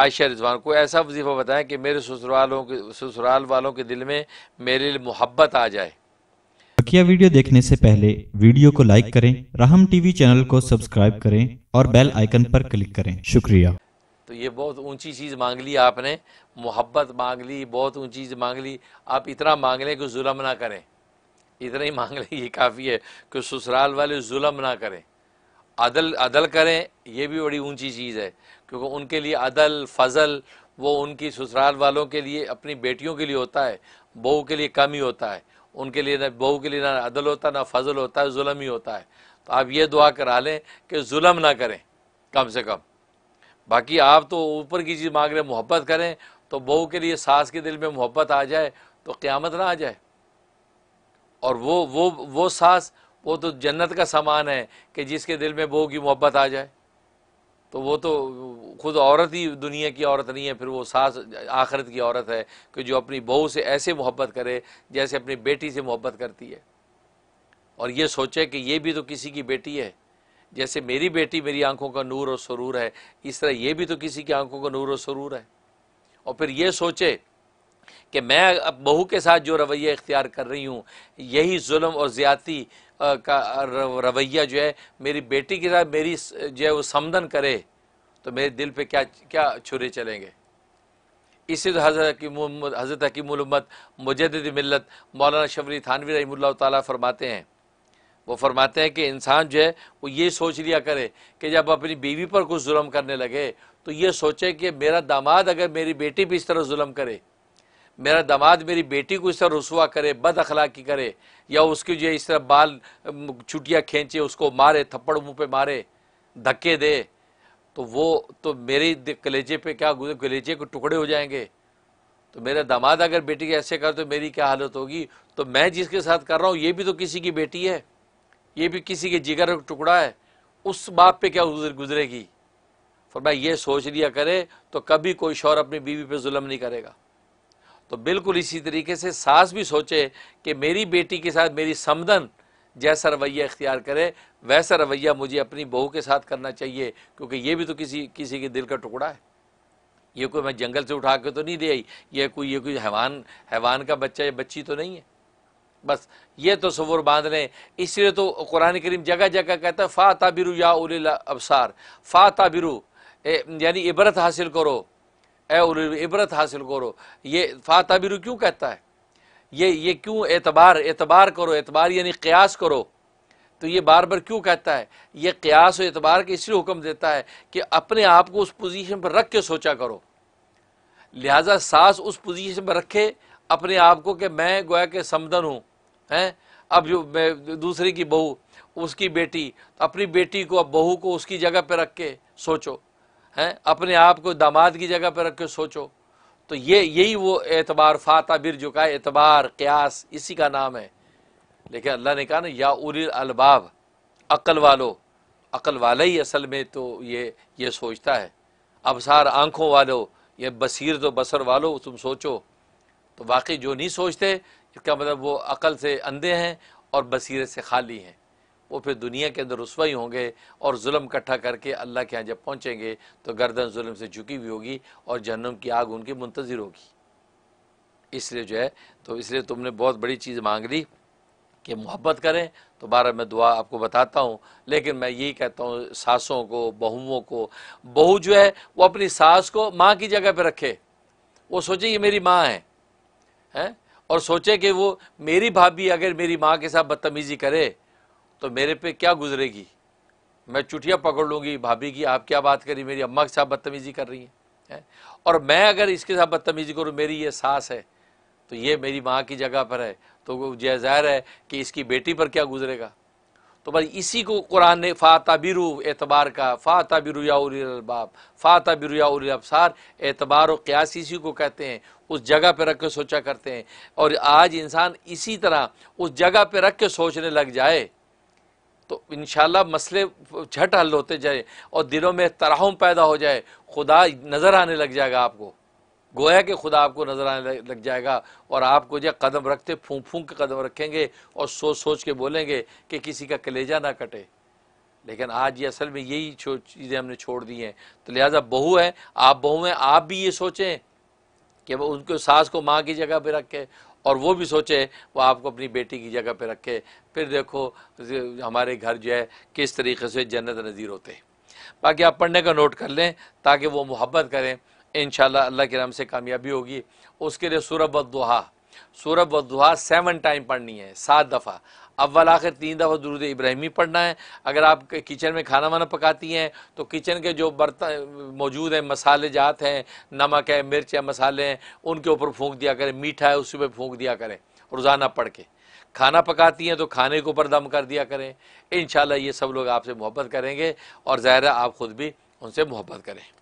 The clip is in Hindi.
आयशा रिजवान को ऐसा वजीफ़ा बताएं कि मेरे ससुरालों के ससुराल वालों के दिल में मेरे लिए मोहब्बत आ जाए बकिया वीडियो देखने से पहले वीडियो को लाइक करें टी टीवी चैनल को सब्सक्राइब करें और बेल आइकन पर क्लिक करें शुक्रिया तो ये बहुत ऊंची चीज़ मांग ली आपने मोहब्बत मांग ली बहुत ऊंची चीज़ मांग ली आप इतना मांग लें कि जुलम ना करें इतना ही मांग लें ये काफ़ी है कि ससुराल वाले जुलम ना करें अदल अदल करें ये भी बड़ी ऊंची चीज़ है क्योंकि उनके लिए अदल फजल वो उनकी ससुराल वालों के लिए अपनी बेटियों के लिए होता है बहू के लिए कम ही होता है उनके लिए ना बहू के लिए ना अदल होता ना फजल होता है म ही होता है तो आप ये दुआ करा लें कि म ना करें कम से कम बाकी आप तो ऊपर की चीज़ मांग रहे मोहब्बत करें तो बहू के लिए सास के दिल में मोहब्बत आ जाए तो क़्यामत ना आ जाए और वो वो वो सास वो तो जन्नत का सामान है कि जिसके दिल में बहू की मोहब्बत आ जाए तो वो तो खुद औरत ही दुनिया की औरत नहीं है फिर वो सास आखरत की औरत है कि जो अपनी बहू से ऐसे मोहब्बत करे जैसे अपनी बेटी से मोहब्बत करती है और ये सोचे कि ये भी तो किसी की बेटी है जैसे मेरी बेटी मेरी आंखों का नूर और सुरूर है इस तरह ये भी तो किसी की आंखों का नूर और सुरूर है और फिर ये सोचे कि मैं अब बहू के साथ जो रवैया इख्तियार कर रही हूँ यही जुल्म और ज़्यादती का रवैया जो है मेरी बेटी की तरह मेरी जो है वो समदन करे तो मेरे दिल पे क्या क्या छुरे चलेंगे इसी तो हज़रत हकीम हज़रत हकीमत मुजद मिलत मौलाना शबरी थानवी रही ताला फरमाते हैं वो फरमाते हैं कि इंसान जो है वो ये सोच लिया करे कि जब अपनी बीवी पर कुछ जुलम करने लगे तो ये सोचे कि मेरा दामाद अगर मेरी बेटी भी इस तरह जुलम करे मेरा दामाद मेरी बेटी को इस तरह रसुआ करे बद अखलाकी करे या उसकी जो इस तरह बाल चुटिया खींचे उसको मारे थप्पड़ मुंह पे मारे धक्के दे तो वो तो मेरे कलेजे पे क्या गुजर कलेजे को टुकड़े हो जाएंगे तो मेरा दामाद अगर बेटी के ऐसे कर तो मेरी क्या हालत होगी तो मैं जिसके साथ कर रहा हूँ ये भी तो किसी की बेटी है ये भी किसी के जिगर का टुकड़ा है उस बाप पे क्या गुजर गुजरेगी फरमाया ये सोच लिया करे तो कभी कोई शौर अपनी बीवी पे जुल्म नहीं करेगा तो बिल्कुल इसी तरीके से सास भी सोचे कि मेरी बेटी के साथ मेरी समदन जैसा रवैया इख्तियार करे वैसा रवैया मुझे अपनी बहू के साथ करना चाहिए क्योंकि ये भी तो किसी किसी के दिल का टुकड़ा है ये कोई मैं जंगल से उठा के तो नहीं ले आई ये कोई ये कोई हैवान हैवान का बच्चा या बच्ची तो नहीं है बस ये तो सबूर बांध रहे इसलिए तो कुरान करीम जगह जगह कहता है फ़ा या उल अबसार फ़ा यानी इबरत हासिल करो ए इबरत हासिल करो ये फातबिर क्यों कहता है ये ये क्यों एतबार एतबार करो एतबार यानी क्यास करो तो ये बार बार क्यों कहता है ये क्यास और एतबार के इसलिए हुक्म देता है कि अपने आप को उस पोजीशन पर रख के सोचा करो लिहाजा सास उस पोजीशन पर रखे अपने आप को कि मैं गोया के समदन हूँ हैं अब जो मैं दूसरे की बहू उसकी बेटी तो अपनी बेटी को अब बहू को उसकी जगह पर रख के सोचो हैं अपने आप को दामाद की जगह पर रख के सोचो तो ये यही वो एतबार फाता जो का एतबार क्यास इसी का नाम है लेकिन अल्लाह ने कहा ना या उल अलबाब अक्ल वालो अक्ल वाला ही असल में तो ये ये सोचता है अबसार आँखों वालो ये बसीर तो बसर वालो तुम सोचो तो वाकई जो नहीं सोचते इसका मतलब वो अकल से अंधे हैं और बसीरत से खाली हैं वो फिर दुनिया के अंदर ही होंगे और जुल्म इकट्ठा करके अल्लाह के यहाँ जब पहुँचेंगे तो गर्दन जुल्म से झुकी हुई होगी और जहनम की आग उनकी मुंतज़र होगी इसलिए जो है तो इसलिए तुमने बहुत बड़ी चीज़ मांग ली कि मोहब्बत करें तो बारह मैं दुआ आपको बताता हूँ लेकिन मैं यही कहता हूँ सासों को बहुओं को बहू जो है वो अपनी सास को माँ की जगह पर रखे वो सोचे ये मेरी माँ है हैं और सोचे कि वो मेरी भाभी अगर मेरी माँ के साथ बदतमीज़ी करे तो मेरे पे क्या गुजरेगी मैं चुटिया पकड़ लूँगी भाभी की आप क्या बात करी मेरी अम्मा के साथ बदतमीज़ी कर रही हैं है? और मैं अगर इसके साथ बदतमीज़ी करूँ मेरी ये सास है तो ये मेरी माँ की जगह पर है तो जाहिर है कि इसकी बेटी पर क्या गुजरेगा तो बस इसी को कुरान ने फ़ातबिरू एतबार का फ़ातबिरू फ़ा तबिर याबसार एतबार और क्यास इसी को कहते हैं उस जगह पर रख के सोचा करते हैं और आज इंसान इसी तरह उस जगह पर रख के सोचने लग जाए तो इन मसले झट हल होते जाए और दिलों में तराहम पैदा हो जाए खुदा नज़र आने लग जाएगा आपको गोया कि खुदा आपको नज़र आने लग जाएगा और आपको जो कदम रखते फूँक फूंक के कदम रखेंगे और सोच सोच के बोलेंगे कि किसी का कलेजा ना कटे लेकिन आज ये असल में यही चीज़ें हमने छोड़ दी हैं तो लिहाजा बहू है आप बहू हैं आप भी ये सोचें कि वो उनके सास को माँ की जगह पर रखें और वो भी सोचे वो आपको अपनी बेटी की जगह पे रखे फिर देखो हमारे घर जो है किस तरीके से जन्नत नज़ीर होते हैं बाकी आप पढ़ने का नोट कर लें ताकि वो मोहब्बत करें इन अल्लाह के नाम से कामयाबी होगी उसके लिए सूरब दुहा सूरब दुहा सेवन टाइम पढ़नी है सात दफ़ा अव्वल आखिर तीन दफ़ा दरूद इब्राहिमी पढ़ना है अगर आप किचन में खाना वाना पकाती हैं तो किचन के जो बर्तन मौजूद हैं मसाले जात हैं नमक है मिर्च है मसाले हैं उनके ऊपर फूंक दिया करें मीठा है उसी पर फूंक दिया करें रोज़ाना पढ़ के खाना पकाती हैं तो खाने के ऊपर दम कर दिया करें इन ये सब लोग आपसे मोहब्बत करेंगे और ज़ाहिर आप ख़ुद भी उनसे मोहब्बत करें